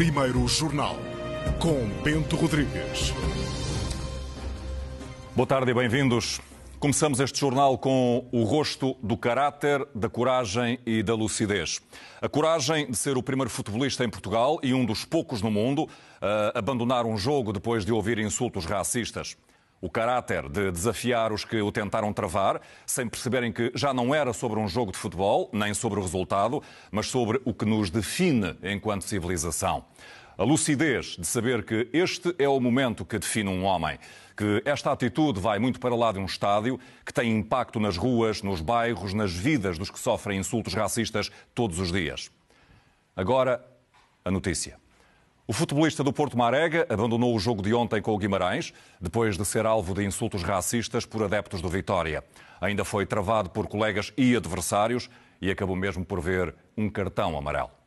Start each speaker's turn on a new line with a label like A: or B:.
A: Primeiro Jornal, com Bento Rodrigues.
B: Boa tarde e bem-vindos. Começamos este jornal com o rosto do caráter, da coragem e da lucidez. A coragem de ser o primeiro futebolista em Portugal e um dos poucos no mundo a abandonar um jogo depois de ouvir insultos racistas o caráter de desafiar os que o tentaram travar, sem perceberem que já não era sobre um jogo de futebol, nem sobre o resultado, mas sobre o que nos define enquanto civilização. A lucidez de saber que este é o momento que define um homem, que esta atitude vai muito para lá de um estádio, que tem impacto nas ruas, nos bairros, nas vidas dos que sofrem insultos racistas todos os dias. Agora, a notícia. O futebolista do Porto Marega abandonou o jogo de ontem com o Guimarães, depois de ser alvo de insultos racistas por adeptos do Vitória. Ainda foi travado por colegas e adversários e acabou mesmo por ver um cartão amarelo.